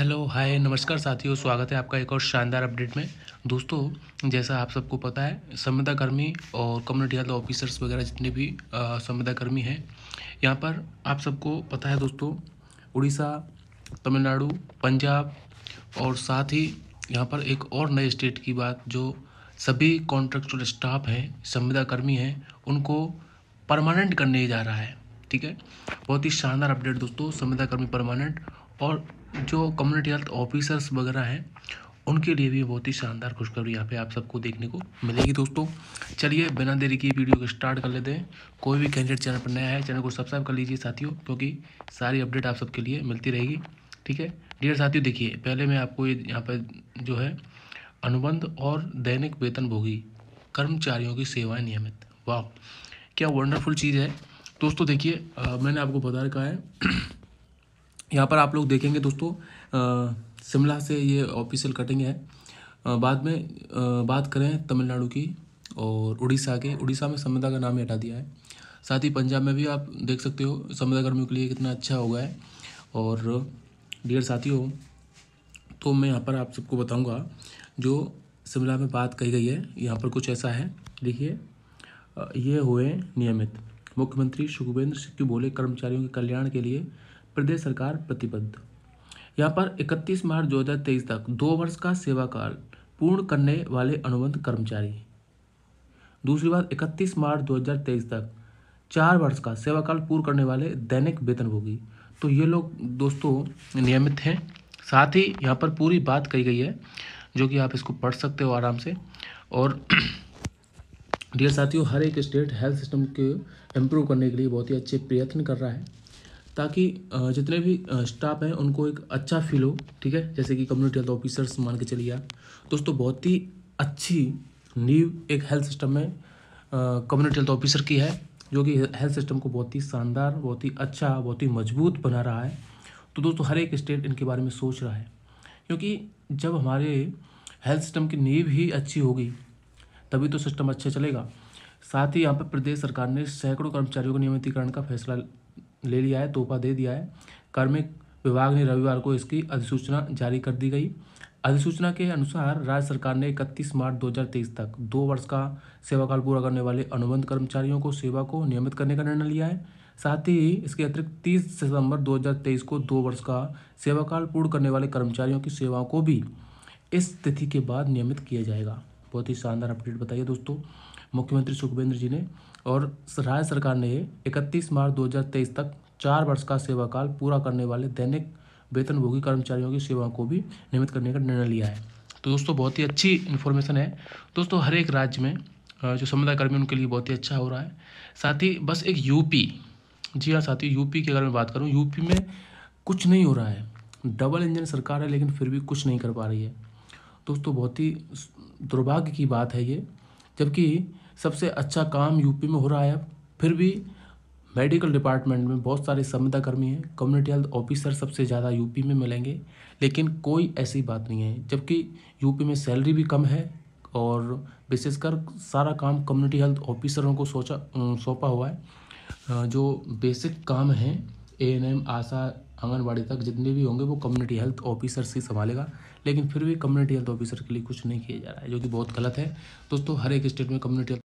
hello hi नमस्कार साथियों स्वागत है आपका एक और शानदार अपडेट में दोस्तों जैसा आप सबको पता है संविदाकर्मी और कम्युनिटी हेल्थ ऑफिसर्स वगैरह जितने भी संविदाकर्मी हैं यहाँ पर आप सबको पता है दोस्तों उड़ीसा तमिलनाडु पंजाब और साथ ही यहाँ पर एक और नए स्टेट की बात जो सभी कॉन्ट्रेक्चुअल स्टाफ हैं संविदाकर्मी हैं उनको परमानेंट करने जा रहा है ठीक है बहुत ही शानदार अपडेट दोस्तों संविदाकर्मी परमानेंट और जो कम्युनिटी हेल्थ ऑफिसर्स वगैरह हैं उनके लिए भी बहुत ही शानदार खुशखबरी यहाँ पे आप सबको देखने को मिलेगी दोस्तों चलिए बिना देरी की वीडियो को स्टार्ट कर लेते हैं कोई भी कैंडिडेट चैनल पर नया है चैनल को सब्सक्राइब कर लीजिए साथियों क्योंकि सारी अपडेट आप सबके लिए मिलती रहेगी ठीक है डियर साथियों देखिए पहले मैं आपको ये यहाँ पर जो है अनुबंध और दैनिक वेतन भोगी कर्मचारियों की सेवाएं नियमित वाह क्या वंडरफुल चीज़ है दोस्तों देखिए मैंने आपको बता रखा है यहाँ पर आप लोग देखेंगे दोस्तों शिमला से ये ऑफिशियल कटिंग है आ, बाद में आ, बात करें तमिलनाडु की और उड़ीसा के उड़ीसा में संविदा का नाम ही हटा दिया है साथ ही पंजाब में भी आप देख सकते हो संविदा कर्मियों के लिए कितना अच्छा हो गया है और डियर साथियों तो मैं यहाँ पर आप सबको बताऊँगा जो शिमला में बात कही गई है यहाँ पर कुछ ऐसा है देखिए ये हुए नियमित मुख्यमंत्री सुखवेंद्र सिंह बोले कर्मचारियों के कल्याण के लिए प्रदेश सरकार प्रतिबद्ध यहाँ पर 31 मार्च 2023 तक दो वर्ष का सेवा काल पूर्ण करने वाले अनुबंध कर्मचारी दूसरी बात 31 मार्च 2023 तक चार वर्ष का सेवा काल पूर्ण करने वाले दैनिक वेतनभोगी तो ये लोग दोस्तों नियमित हैं साथ ही यहाँ पर पूरी बात कही गई है जो कि आप इसको पढ़ सकते हो आराम से और डियर साथियों हर एक स्टेट हेल्थ सिस्टम के इम्प्रूव करने के लिए बहुत ही अच्छे प्रयत्न कर रहा है ताकि जितने भी स्टाफ हैं उनको एक अच्छा फील हो ठीक है जैसे कि कम्युनिटी हेल्थ ऑफिसर्स मान के चलिए आप दोस्तों बहुत ही अच्छी नींव एक हेल्थ सिस्टम में कम्युनिटी हेल्थ ऑफिसर की है जो कि हेल्थ सिस्टम को बहुत ही शानदार बहुत ही अच्छा बहुत ही मजबूत बना रहा है तो दोस्तों हर एक स्टेट इनके बारे में सोच रहा है क्योंकि जब हमारे हेल्थ सिस्टम की नींव ही अच्छी होगी तभी तो सिस्टम अच्छा चलेगा साथ ही यहाँ पर प्रदेश सरकार ने सैकड़ों कर्मचारियों के नियमितीकरण का फैसला ले लिया है तोहफा दे दिया है कार्मिक विभाग ने रविवार को इसकी अधिसूचना जारी कर दी गई अधिसूचना के अनुसार राज्य सरकार ने 31 मार्च 2023 तक दो वर्ष का सेवाकाल पूरा करने वाले अनुबंध कर्मचारियों को सेवा को नियमित करने का निर्णय लिया है साथ ही इसके अतिरिक्त 30 सितंबर 2023 को दो वर्ष का सेवाकाल पूर्ण करने वाले कर्मचारियों की सेवाओं को भी इस तिथि के बाद नियमित किया जाएगा बहुत ही शानदार अपडेट बताइए दोस्तों मुख्यमंत्री सुखवेंद्र जी ने और राज्य सरकार ने इकतीस मार्च 2023 तक चार वर्ष का सेवाकाल पूरा करने वाले दैनिक वेतनभोगी कर्मचारियों की सेवाओं को भी नियमित करने का निर्णय लिया है तो दोस्तों बहुत ही अच्छी इन्फॉर्मेशन है दोस्तों हर एक राज्य में जो समुदाय कर्मी उनके लिए बहुत ही अच्छा हो रहा है साथ ही बस एक यूपी जी हाँ ही यूपी की अगर मैं बात करूँ यूपी में कुछ नहीं हो रहा है डबल इंजन सरकार है लेकिन फिर भी कुछ नहीं कर पा रही है दोस्तों बहुत ही दुर्भाग्य की बात है ये जबकि सबसे अच्छा काम यूपी में हो रहा है अब फिर भी मेडिकल डिपार्टमेंट में बहुत सारे संविदाकर्मी हैं कम्युनिटी हेल्थ ऑफिसर सबसे ज़्यादा यूपी में मिलेंगे लेकिन कोई ऐसी बात नहीं है जबकि यूपी में सैलरी भी कम है और विशेषकर सारा काम कम्युनिटी हेल्थ ऑफिसरों को सोचा सौंपा हुआ है जो बेसिक काम हैं A N M ASHA anganwadi तक जितने भी होंगे वो कम्युनिटी हेल्थ ऑफिसर से संभालेगा लेकिन फिर भी कम्युनिटी हेल्थ ऑफिसर के लिए कुछ नहीं किया जा रहा है जो कि बहुत गलत है दोस्तों हर एक स्टेट में कम्युनिटी